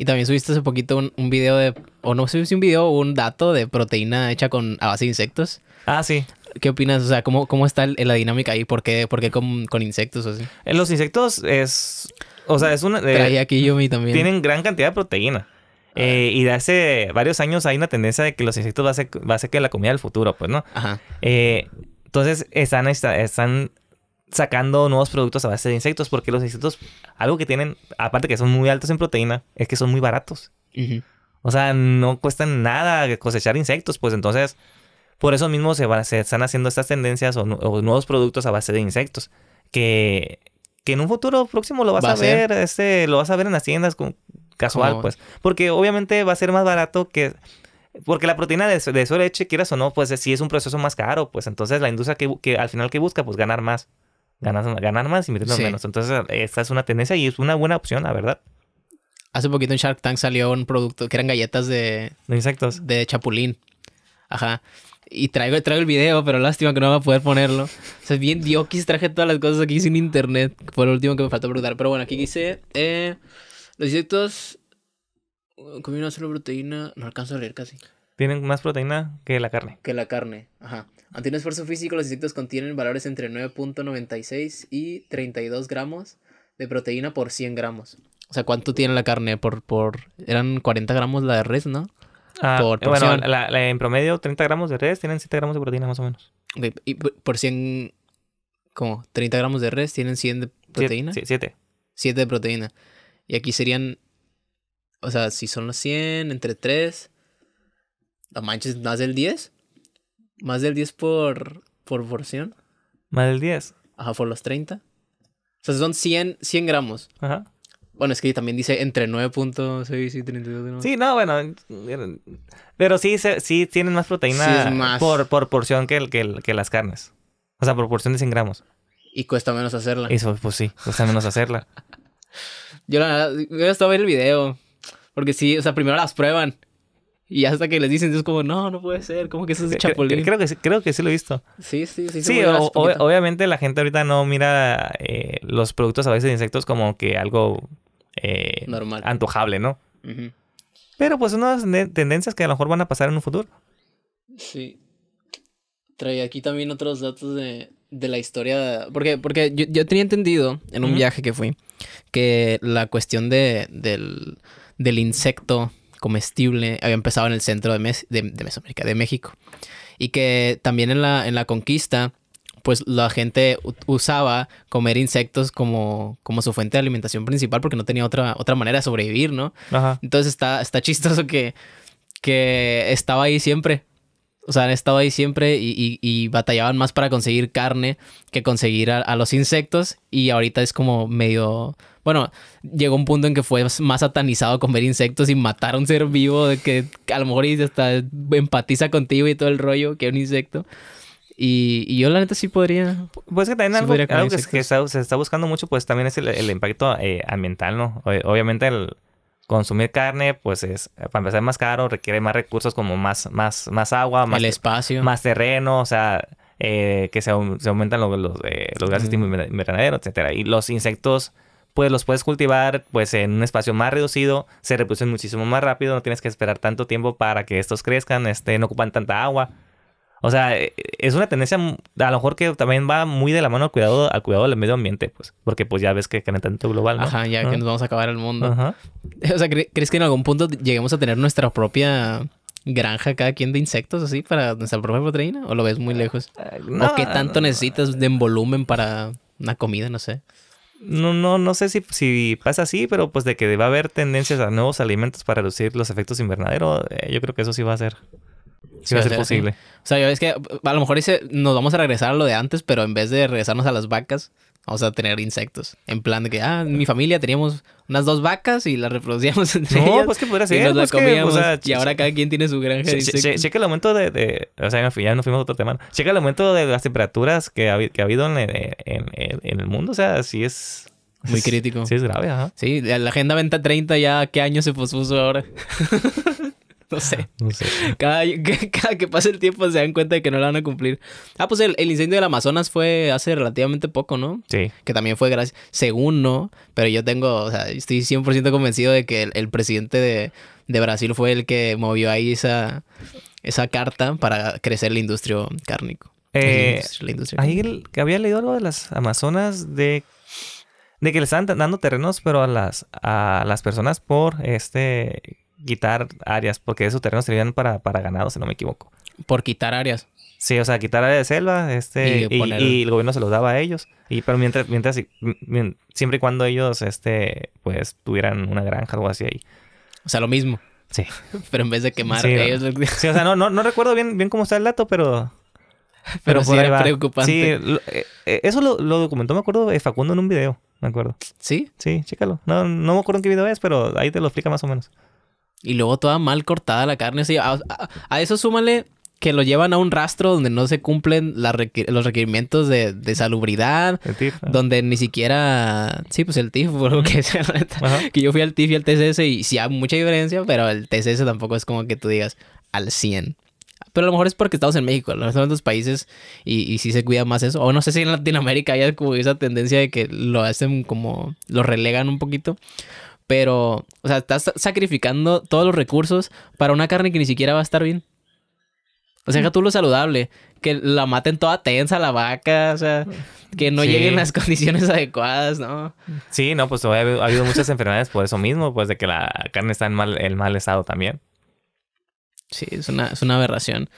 Y también subiste hace poquito un, un video de, o no sé un video o un dato de proteína hecha con a base de insectos. Ah, sí. ¿Qué opinas? O sea, ¿cómo, cómo está la dinámica ahí? ¿Por qué, por qué con, insectos o así? Eh, los insectos es... O sea, es una... Traía eh, aquí mí también. Tienen gran cantidad de proteína. Ah. Eh, y de hace varios años hay una tendencia de que los insectos va a ser, que la comida del futuro, pues, ¿no? Ajá. entonces están, están sacando nuevos productos a base de insectos, porque los insectos, algo que tienen, aparte que son muy altos en proteína, es que son muy baratos. O sea, no cuestan nada cosechar insectos, pues entonces, por eso mismo se, van se están haciendo estas tendencias o, nuevos productos a base de insectos, que, que en un futuro próximo lo vas a ver, este, lo vas a ver en las tiendas casual, pues, porque obviamente va a ser más barato que... Porque la proteína de, de su leche, quieras o no, pues sí es un proceso más caro, pues entonces la industria que, que al final que busca, pues ganar más ganar más y meternos menos. Entonces, esta es una tendencia y es una buena opción, la verdad. Hace poquito en Shark Tank salió un producto que eran galletas de... De insectos. De chapulín. Ajá. Y traigo, traigo el video, pero lástima que no va a poder ponerlo. O sea, bien diokis traje todas las cosas aquí sin internet. Fue lo último que me faltó preguntar. Pero bueno, aquí dice... Eh, los insectos... Comí una sola proteína... No alcanzo a leer casi tienen más proteína que la carne. Que la carne, ajá. Ante un esfuerzo físico, los insectos contienen valores entre 9.96 y 32 gramos de proteína por 100 gramos. O sea, ¿cuánto tiene la carne? Por, por... Eran 40 gramos la de res, ¿no? Ah, eh, bueno, la, en promedio 30 gramos de res tienen 7 gramos de proteína más o menos. y por 100... ¿Cómo? 30 gramos de res tienen 100 de proteína. Sí, 7. 7 de proteína. Y aquí serían... O sea, si son los 100 entre 3 mancha manches, ¿más del 10? ¿Más del 10 por, por porción? ¿Más del 10? Ajá, por los 30. O sea, son 100, 100 gramos. Ajá. Bueno, es que también dice entre 9.6 y 32. Sí, no, bueno. Pero sí, sí tienen más proteína más. Por, por porción que, que, que las carnes. O sea, por porción de 100 gramos. Y cuesta menos hacerla. Eso, pues sí, cuesta menos hacerla. yo la verdad, yo estaba viendo el video. Porque sí, o sea, primero las prueban. Y hasta que les dicen, es como, no, no puede ser, ¿cómo que eso es chapulín? Creo, que, creo que sí lo he visto. Sí, sí, sí. Sí, obviamente la gente ahorita no mira eh, los productos a veces de insectos como que algo eh, normal. Antojable, ¿no? Pero pues unas tendencias que a lo mejor van a pasar en un futuro. Sí. Trae aquí también otros datos de, de la historia. Porque, porque yo, tenía entendido en un viaje que fui que la cuestión de, del, del insecto comestible había empezado en el centro de, de, Mesoamérica, de México. Y que también en la, en la conquista, pues la gente usaba comer insectos como, como su fuente de alimentación principal porque no tenía otra, otra manera de sobrevivir, ¿no? Entonces está, está chistoso que, que estaba ahí siempre o sea, han estado ahí siempre y, y, y batallaban más para conseguir carne que conseguir a, los insectos y ahorita es como medio... Bueno, llegó un punto en que fue más satanizado comer insectos y matar a un ser vivo de que a lo mejor hasta empatiza contigo y todo el rollo que un insecto. Y, y, yo la neta sí podría. Pues que también algo, que, se está buscando mucho, pues también es el, impacto eh, ambiental, ¿no? obviamente el, consumir carne, pues es, para empezar, más caro, requiere más recursos como más, más, más agua, más... espacio. Más terreno, o sea, eh, que se, aumentan los, los, eh, gases de invernadero, etcétera. Y los insectos, pues los puedes cultivar pues en un espacio más reducido, se reproducen muchísimo más rápido, no tienes que esperar tanto tiempo para que estos crezcan, este, no ocupan tanta agua. O sea, e, es una tendencia a lo mejor que también va muy de la mano al cuidado, al cuidado del medio ambiente, pues, porque pues ya ves que calentamiento global, ¿no? Ajá, ya que nos vamos a acabar el mundo. O sea, ¿crees que en algún punto lleguemos a tener nuestra propia granja cada quien de insectos así para nuestra propia proteína o lo ves muy ah, lejos? Ah, ¿O qué tanto necesitas de volumen para una comida, no sé? No, no, no sé si, si pasa así, pero pues de que va a haber tendencias a nuevos alimentos para reducir los efectos invernaderos, eh, yo creo que eso sí va a ser si va a ser posible. O sea, yo es que a lo mejor dice, nos vamos a regresar a lo de antes, pero en vez de regresarnos a las vacas, vamos a tener insectos. En plan de que, ah, en mi familia teníamos unas dos vacas y las reproducíamos entre no, pues que pudiera ser. Pues, y ahora cada quien tiene su granja de el aumento de, O sea, ya nos fuimos a otro tema. Checa el aumento de las temperaturas que ha, habido en, el mundo. O sea, sí es... Muy crítico. Sí, es grave, ajá. Sí, la Agenda Venta 30 ya, ¿qué año se pospuso ahora? no sé. Cada, que pasa el tiempo se dan cuenta de que no la van a cumplir. Ah, pues el, incendio del Amazonas fue hace relativamente poco, ¿no? Sí. Que también fue gracias, según no, pero yo tengo, o sea, estoy 100% convencido de que el, presidente de, Brasil fue el que movió ahí esa, esa carta para crecer la industria cárnico. Eh, ahí que había leído algo de las Amazonas de de que le estaban dando terrenos, pero a las, a las personas por este quitar áreas, porque esos terrenos servían para, para ganado, si no me equivoco. Por quitar áreas. Sí, o sea, quitar áreas de selva, este, y, el gobierno se los daba a ellos. Y, pero mientras, mientras, siempre y cuando ellos, este, pues, tuvieran una granja o algo así ahí. O sea, lo mismo. Sí. pero en vez de quemar sí, ellos... sí, o sea, no, no, recuerdo bien, bien cómo está el dato, pero... Pero, era preocupante. Sí, eh, eh, eso lo, documentó, me acuerdo, eh, Facundo en un video, me acuerdo. ¿Sí? Sí, chécalo. No, no me acuerdo en qué video es, pero ahí te lo explica más o menos. Y luego toda mal cortada la carne. Sí, a, eso súmale que lo llevan a un rastro donde no se cumplen los requerimientos de, salubridad. Ah. Donde ni siquiera... Sí, pues el TIF, por lo que sea. que yo fui al TIF y al TCS y sí hay mucha diferencia, pero el TCS tampoco es como que tú digas al 100. Pero a lo mejor es porque estamos en México, ¿no? en otros países y, y sí se cuida más eso. O no sé si en Latinoamérica hay como esa tendencia de que lo hacen como, lo relegan un poquito. Pero, o sea, estás sacrificando todos los recursos para una carne que ni siquiera va a estar bien. O sea, deja tú lo saludable. Que la maten toda tensa la vaca, o sea, que no lleguen las condiciones adecuadas, ¿no? Sí, no, pues ha habido, muchas enfermedades por eso mismo, pues de que la carne está en mal, el mal estado también. Sí, es una, es una aberración.